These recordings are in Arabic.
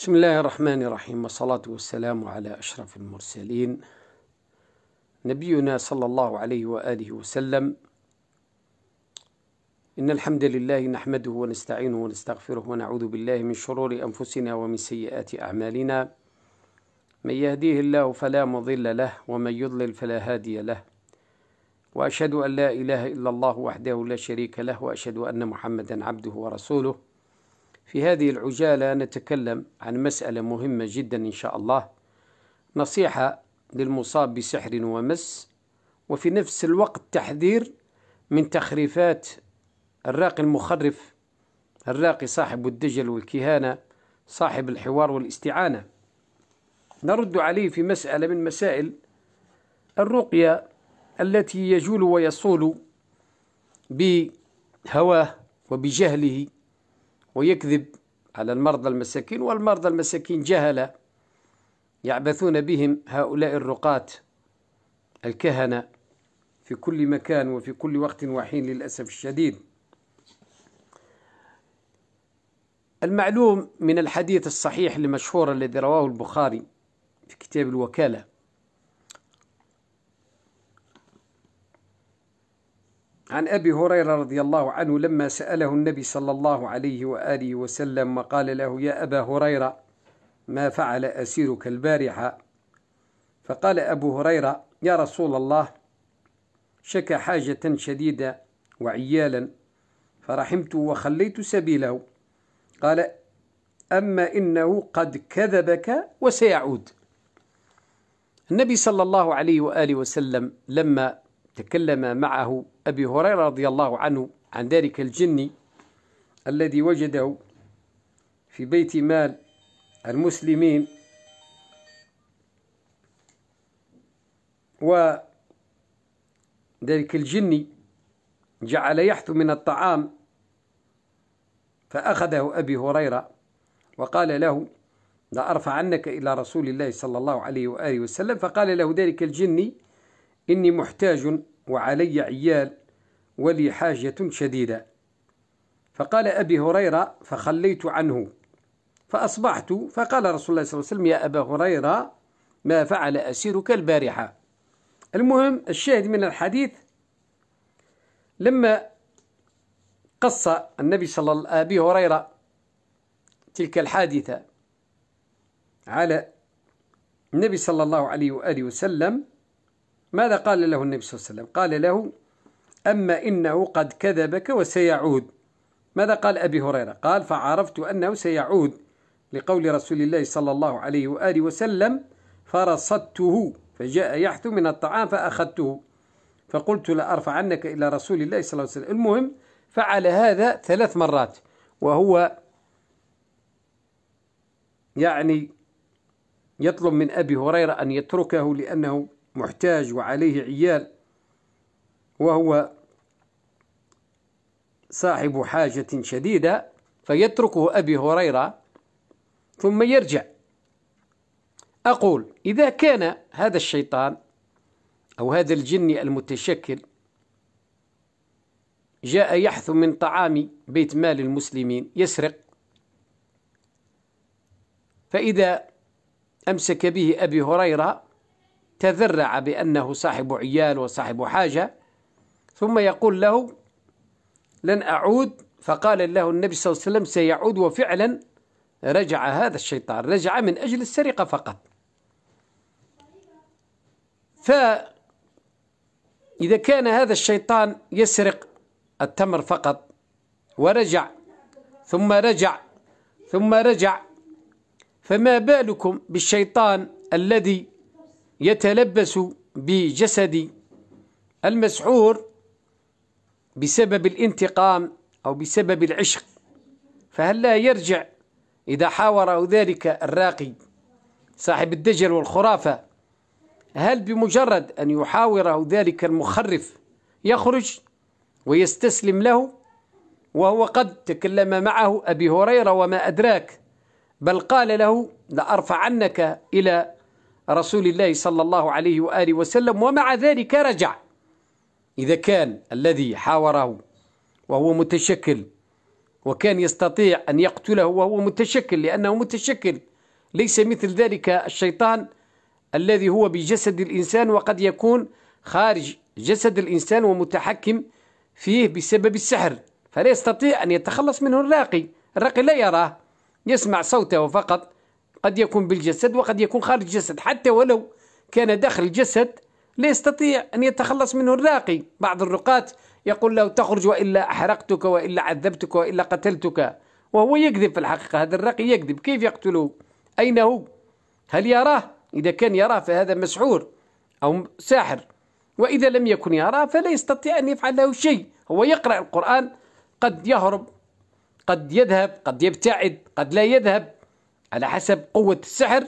بسم الله الرحمن الرحيم والصلاة والسلام على أشرف المرسلين نبينا صلى الله عليه وآله وسلم إن الحمد لله نحمده ونستعينه ونستغفره ونعوذ بالله من شرور أنفسنا ومن سيئات أعمالنا من يهديه الله فلا مضل له ومن يضلل فلا هادي له وأشهد أن لا إله إلا الله وحده لا شريك له وأشهد أن محمدا عبده ورسوله في هذه العجالة نتكلم عن مسألة مهمة جدا إن شاء الله نصيحة للمصاب بسحر ومس وفي نفس الوقت تحذير من تخريفات الراقي المخرف الراقي صاحب الدجل والكهانة صاحب الحوار والاستعانة نرد عليه في مسألة من مسائل الرقية التي يجول ويصول بهواه وبجهله ويكذب على المرضى المساكين والمرضى المساكين جهلة يعبثون بهم هؤلاء الرقاة الكهنة في كل مكان وفي كل وقت وحين للأسف الشديد المعلوم من الحديث الصحيح المشهور الذي رواه البخاري في كتاب الوكالة عن أبي هريرة رضي الله عنه لما سأله النبي صلى الله عليه وآله وسلم وقال له يا أبا هريرة ما فعل أسيرك البارحة فقال أبو هريرة يا رسول الله شكى حاجة شديدة وعيالا فرحمته وخليت سبيله قال أما إنه قد كذبك وسيعود النبي صلى الله عليه وآله وسلم لما تكلم معه أبي هريرة رضي الله عنه عن ذلك الجن الذي وجده في بيت مال المسلمين وذلك الجن جعل يحث من الطعام فأخذه أبي هريرة وقال له لأرفعنك إلى رسول الله صلى الله عليه وآله وسلم فقال له ذلك الجني إني محتاج وعلي عيال ولي حاجة شديدة فقال أبي هريرة فخليت عنه فأصبحت فقال رسول الله صلى الله عليه وسلم يا أبا هريرة ما فعل أسيرك البارحة المهم الشاهد من الحديث لما قص النبي صلى الله عليه أبي هريرة تلك الحادثة على النبي صلى الله عليه وآله وسلم ماذا قال له النبي صلى الله عليه وسلم قال له أما إنه قد كذبك وسيعود ماذا قال أبي هريرة قال فعرفت أنه سيعود لقول رسول الله صلى الله عليه وآله وسلم فرصدته فجاء يحث من الطعام فأخذته فقلت لأرفعنك إلى رسول الله صلى الله عليه وسلم المهم فعل هذا ثلاث مرات وهو يعني يطلب من أبي هريرة أن يتركه لأنه محتاج وعليه عيال وهو صاحب حاجة شديدة فيتركه أبي هريرة ثم يرجع أقول إذا كان هذا الشيطان أو هذا الجن المتشكل جاء يحث من طعام بيت مال المسلمين يسرق فإذا أمسك به أبي هريرة تذرع بأنه صاحب عيال وصاحب حاجة ثم يقول له لن أعود فقال له النبي صلى الله عليه وسلم سيعود وفعلا رجع هذا الشيطان رجع من أجل السرقة فقط فإذا كان هذا الشيطان يسرق التمر فقط ورجع ثم رجع ثم رجع فما بالكم بالشيطان الذي يتلبس بجسد المسحور بسبب الانتقام أو بسبب العشق فهل لا يرجع إذا حاور ذلك الراقي صاحب الدجل والخرافة هل بمجرد أن يحاوره ذلك المخرف يخرج ويستسلم له وهو قد تكلم معه أبي هريرة وما أدراك بل قال له لأرفعنك إلى رسول الله صلى الله عليه وآله وسلم ومع ذلك رجع إذا كان الذي حاوره وهو متشكل وكان يستطيع أن يقتله وهو متشكل لأنه متشكل ليس مثل ذلك الشيطان الذي هو بجسد الإنسان وقد يكون خارج جسد الإنسان ومتحكم فيه بسبب السحر فلا يستطيع أن يتخلص منه الراقي الراقي لا يراه يسمع صوته فقط قد يكون بالجسد وقد يكون خارج الجسد حتى ولو كان داخل الجسد لا يستطيع أن يتخلص منه الراقي بعض الرقاة يقول له تخرج وإلا أحرقتك وإلا عذبتك وإلا قتلتك وهو يكذب في الحقيقة هذا الراقي يكذب كيف يقتله أين هو هل يراه إذا كان يراه فهذا مسحور أو ساحر وإذا لم يكن يراه فلا يستطيع أن يفعل له شيء هو يقرأ القرآن قد يهرب قد يذهب قد يبتعد قد لا يذهب على حسب قوة السحر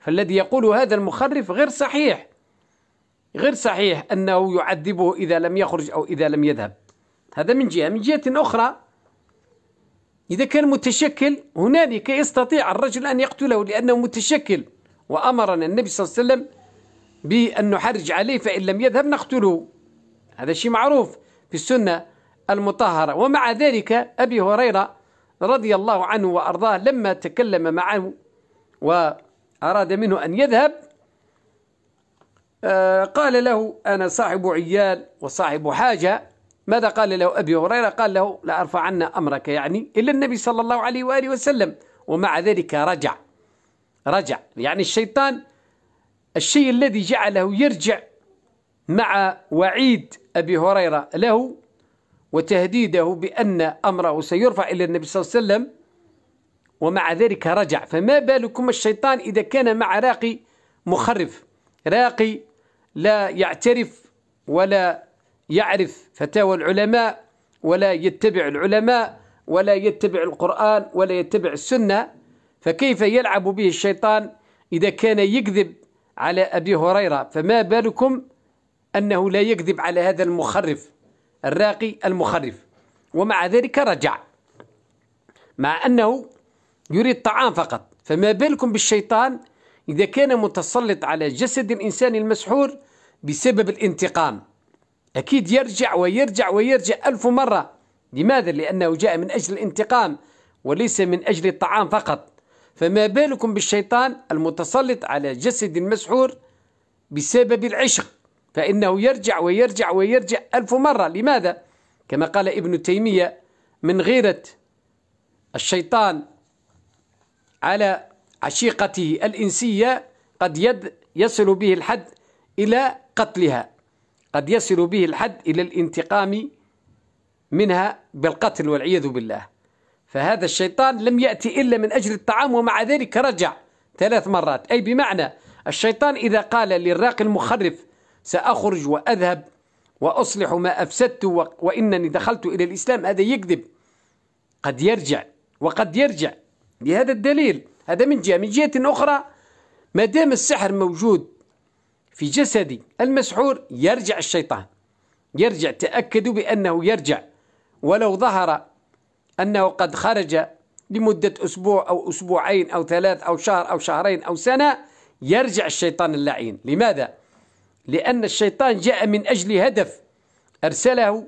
فالذي يقول هذا المخرف غير صحيح غير صحيح أنه يعذبه إذا لم يخرج أو إذا لم يذهب هذا من جهة من جهة أخرى إذا كان متشكل هنالك يستطيع الرجل أن يقتله لأنه متشكل وأمرنا النبي صلى الله عليه وسلم بأن نحرج عليه فإن لم يذهب نقتله هذا شيء معروف في السنة المطهرة ومع ذلك أبي هريرة رضي الله عنه وأرضاه لما تكلم معه وأراد منه أن يذهب آه، قال له أنا صاحب عيال وصاحب حاجة ماذا قال له أبي هريرة قال له لأرفعن عنا أمرك يعني إلا النبي صلى الله عليه وآله وسلم ومع ذلك رجع رجع يعني الشيطان الشيء الذي جعله يرجع مع وعيد أبي هريرة له وتهديده بأن أمره سيرفع إلى النبي صلى الله عليه وسلم ومع ذلك رجع فما بالكم الشيطان إذا كان مع راقي مخرف راقي لا يعترف ولا يعرف فتاوى العلماء ولا يتبع العلماء ولا يتبع القرآن ولا يتبع السنة فكيف يلعب به الشيطان إذا كان يكذب على أبي هريرة فما بالكم أنه لا يكذب على هذا المخرف الراقي المخرف ومع ذلك رجع مع أنه يريد طعام فقط فما بالكم بالشيطان إذا كان متسلط على جسد الإنسان المسحور بسبب الانتقام أكيد يرجع ويرجع ويرجع ألف مرة لماذا؟ لأنه جاء من أجل الانتقام وليس من أجل الطعام فقط فما بالكم بالشيطان المتسلط على جسد المسحور بسبب العشق فإنه يرجع ويرجع ويرجع ألف مرة لماذا؟ كما قال ابن تيمية من غيرة الشيطان على عشيقته الإنسية قد يد يصل به الحد إلى قتلها قد يصل به الحد إلى الانتقام منها بالقتل والعياذ بالله فهذا الشيطان لم يأتي إلا من أجل الطعام ومع ذلك رجع ثلاث مرات أي بمعنى الشيطان إذا قال للراقي المخرف سأخرج وأذهب وأصلح ما أفسدت وإنني دخلت إلى الإسلام هذا يكذب قد يرجع وقد يرجع لهذا الدليل هذا من جهة من جهة أخرى ما دام السحر موجود في جسدي المسحور يرجع الشيطان يرجع تأكدوا بأنه يرجع ولو ظهر أنه قد خرج لمدة أسبوع أو أسبوعين أو ثلاث أو شهر أو شهرين أو سنة يرجع الشيطان اللعين لماذا؟ لأن الشيطان جاء من أجل هدف أرسله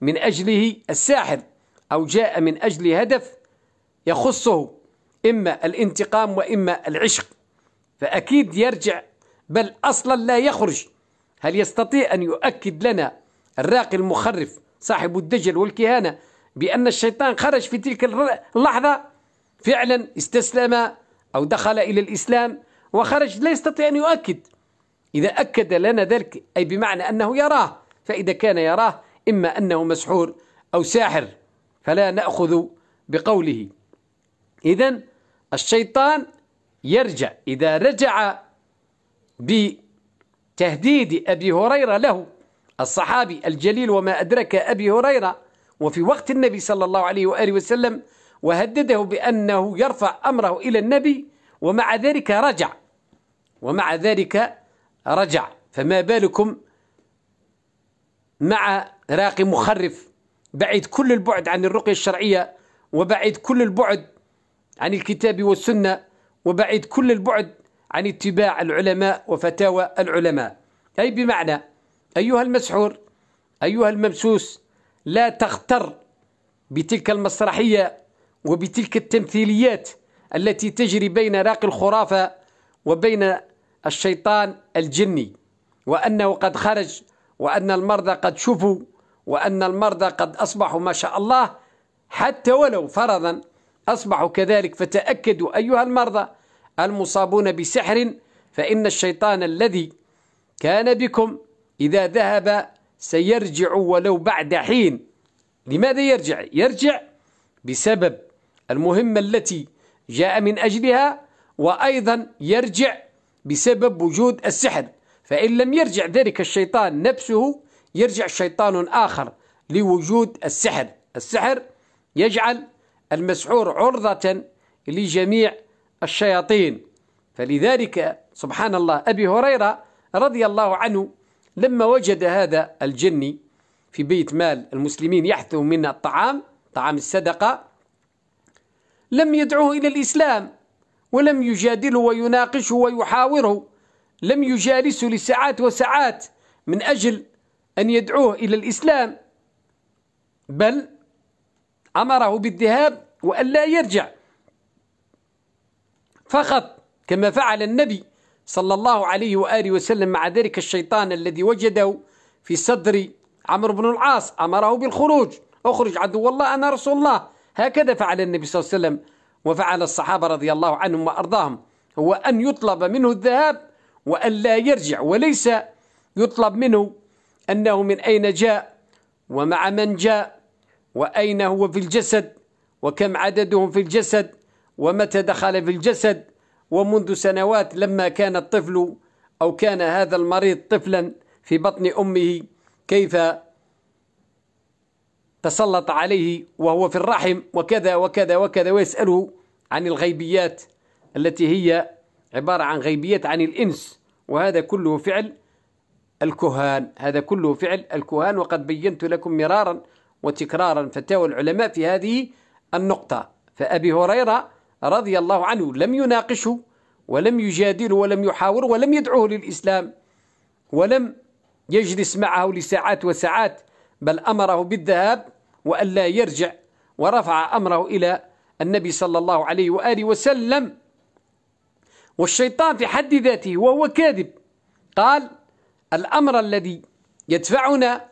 من أجله الساحر أو جاء من أجل هدف يخصه إما الانتقام وإما العشق فأكيد يرجع بل أصلا لا يخرج هل يستطيع أن يؤكد لنا الراقي المخرف صاحب الدجل والكهانة بأن الشيطان خرج في تلك اللحظة فعلا استسلم أو دخل إلى الإسلام وخرج لا يستطيع أن يؤكد إذا أكد لنا ذلك أي بمعنى أنه يراه فإذا كان يراه إما أنه مسحور أو ساحر فلا نأخذ بقوله إذا الشيطان يرجع إذا رجع بتهديد أبي هريرة له الصحابي الجليل وما أدرك أبي هريرة وفي وقت النبي صلى الله عليه وآله وسلم وهدده بأنه يرفع أمره إلى النبي ومع ذلك رجع ومع ذلك رجع فما بالكم مع راقي مخرف بعيد كل البعد عن الرقية الشرعية وبعيد كل البعد عن الكتاب والسنة وبعيد كل البعد عن اتباع العلماء وفتاوى العلماء أي بمعنى أيها المسحور أيها الممسوس لا تغتر بتلك المسرحية وبتلك التمثيليات التي تجري بين راقي الخرافة وبين الشيطان الجني وأنه قد خرج وأن المرضى قد شفوا وأن المرضى قد أصبحوا ما شاء الله حتى ولو فرضا أصبحوا كذلك فتأكدوا أيها المرضى المصابون بسحر فإن الشيطان الذي كان بكم إذا ذهب سيرجع ولو بعد حين لماذا يرجع؟ يرجع بسبب المهمة التي جاء من أجلها وأيضا يرجع بسبب وجود السحر فإن لم يرجع ذلك الشيطان نفسه يرجع شيطان آخر لوجود السحر السحر يجعل المسحور عرضة لجميع الشياطين فلذلك سبحان الله أبي هريرة رضي الله عنه لما وجد هذا الجني في بيت مال المسلمين يحثو من الطعام طعام الصدقة لم يدعوه إلى الإسلام ولم يجادله ويناقشه ويحاوره لم يجالسه لساعات وساعات من أجل أن يدعوه إلى الإسلام بل أمره بالذهاب وأن لا يرجع فقط كما فعل النبي صلى الله عليه وآله وسلم مع ذلك الشيطان الذي وجده في صدر عمرو بن العاص أمره بالخروج أخرج عدو الله أنا رسول الله هكذا فعل النبي صلى الله عليه وسلم وفعل الصحابة رضي الله عنهم وأرضاهم هو أن يطلب منه الذهاب وأن لا يرجع وليس يطلب منه أنه من أين جاء ومع من جاء وأين هو في الجسد وكم عددهم في الجسد ومتى دخل في الجسد ومنذ سنوات لما كان الطفل أو كان هذا المريض طفلا في بطن أمه كيف تسلط عليه وهو في الرحم وكذا وكذا وكذا ويسأله عن الغيبيات التي هي عبارة عن غيبيات عن الإنس وهذا كله فعل الكهان هذا كله فعل الكهان وقد بينت لكم مرارا وتكرارا فتاوى العلماء في هذه النقطة فأبي هريرة رضي الله عنه لم يناقشه ولم يجادله ولم يحاوره ولم يدعوه للإسلام ولم يجلس معه لساعات وساعات بل أمره بالذهاب وألا يرجع ورفع أمره إلى النبي صلى الله عليه وآله وسلم والشيطان في حد ذاته وهو كاذب قال الأمر الذي يدفعنا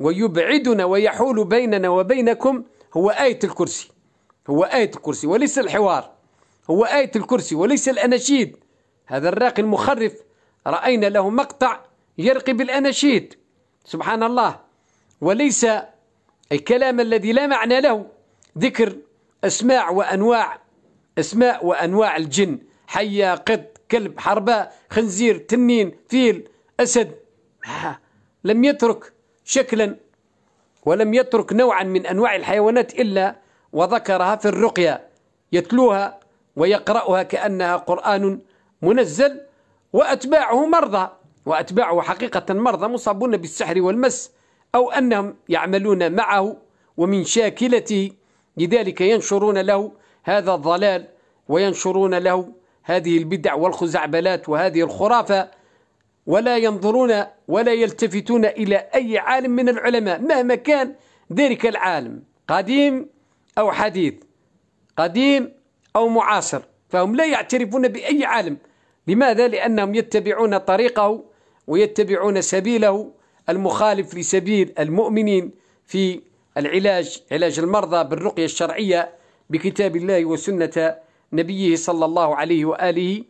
ويبعدنا ويحول بيننا وبينكم هو آية الكرسي هو آية الكرسي وليس الحوار هو آية الكرسي وليس الأناشيد هذا الراقي المخرف رأينا له مقطع يرقي بالأناشيد سبحان الله وليس أي كلام الذي لا معنى له ذكر أسماع وأنواع أسماء وأنواع الجن حية قط كلب حرباء خنزير تنين فيل أسد آه، لم يترك شكلا ولم يترك نوعا من أنواع الحيوانات إلا وذكرها في الرقية يتلوها ويقرأها كأنها قرآن منزل وأتباعه مرضى وأتباعه حقيقة مرضى مصابون بالسحر والمس أو أنهم يعملون معه ومن شاكلته لذلك ينشرون له هذا الضلال وينشرون له هذه البدع والخزعبلات وهذه الخرافة ولا ينظرون ولا يلتفتون إلى أي عالم من العلماء مهما كان ذلك العالم قديم أو حديث قديم أو معاصر فهم لا يعترفون بأي عالم لماذا؟ لأنهم يتبعون طريقه ويتبعون سبيله المخالف لسبيل المؤمنين في العلاج علاج المرضى بالرقية الشرعية بكتاب الله وسنة نبيه صلى الله عليه وآله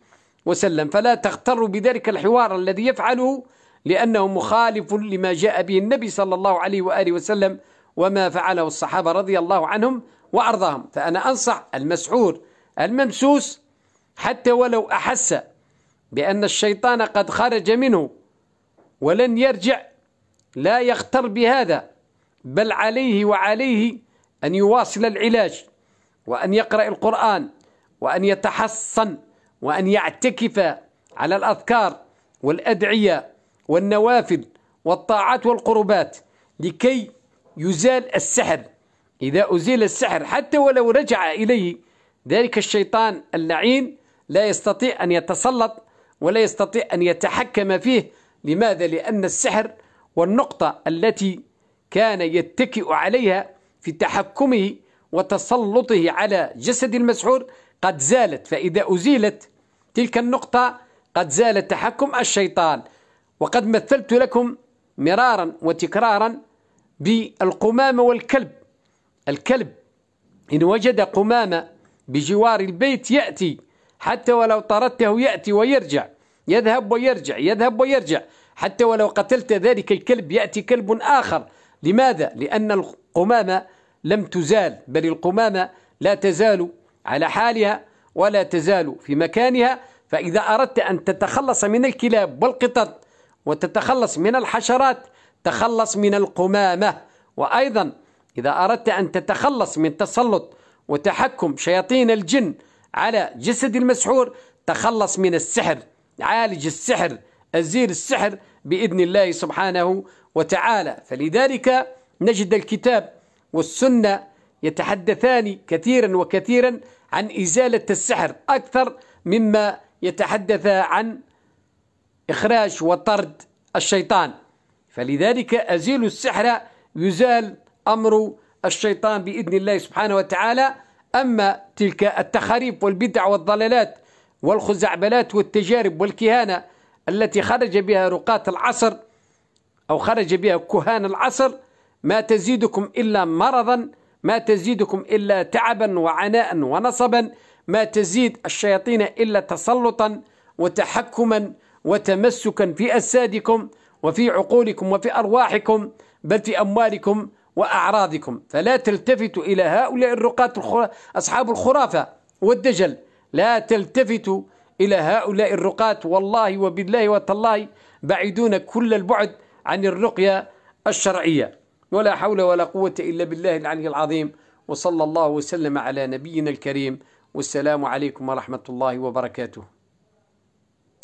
وسلم فلا تغتروا بذلك الحوار الذي يفعله لأنه مخالف لما جاء به النبي صلى الله عليه وآله وسلم وما فعله الصحابة رضي الله عنهم وأرضاهم فأنا أنصح المسعور الممسوس حتى ولو أحس بأن الشيطان قد خرج منه ولن يرجع لا يغتر بهذا بل عليه وعليه أن يواصل العلاج وأن يقرأ القرآن وأن يتحصن وأن يعتكف على الأذكار والأدعية والنوافل والطاعات والقربات لكي يزال السحر إذا أزيل السحر حتى ولو رجع إليه ذلك الشيطان اللعين لا يستطيع أن يتسلط ولا يستطيع أن يتحكم فيه لماذا؟ لأن السحر والنقطة التي كان يتكئ عليها في تحكمه وتسلطه على جسد المسحور قد زالت فإذا أزيلت تلك النقطة قد زال تحكم الشيطان وقد مثلت لكم مرارا وتكرارا بالقمامة والكلب الكلب إن وجد قمامة بجوار البيت يأتي حتى ولو طردته يأتي ويرجع يذهب ويرجع يذهب ويرجع حتى ولو قتلت ذلك الكلب يأتي كلب آخر لماذا؟ لأن القمامة لم تزال بل القمامة لا تزال على حالها ولا تزال في مكانها فإذا أردت أن تتخلص من الكلاب والقطط وتتخلص من الحشرات تخلص من القمامة وأيضا إذا أردت أن تتخلص من تسلط وتحكم شياطين الجن على جسد المسحور تخلص من السحر عالج السحر الزير السحر بإذن الله سبحانه وتعالى فلذلك نجد الكتاب والسنة يتحدثان كثيرا وكثيرا عن إزالة السحر أكثر مما يتحدث عن إخراج وطرد الشيطان فلذلك أزيل السحر يزال أمر الشيطان بإذن الله سبحانه وتعالى أما تلك التخاريف والبدع والضلالات والخزعبلات والتجارب والكهانة التي خرج بها رقاة العصر أو خرج بها كهان العصر ما تزيدكم إلا مرضا ما تزيدكم إلا تعبا وعناء ونصبا ما تزيد الشياطين إلا تسلطا وتحكما وتمسكا في أجسادكم وفي عقولكم وفي أرواحكم بل في أموالكم وأعراضكم فلا تلتفتوا إلى هؤلاء الرقاة أصحاب الخرافة والدجل لا تلتفتوا إلى هؤلاء الرقاة والله وبالله وتالله بعيدون كل البعد عن الرقية الشرعية ولا حول ولا قوة إلا بالله العلي العظيم وصلى الله وسلم على نبينا الكريم والسلام عليكم ورحمة الله وبركاته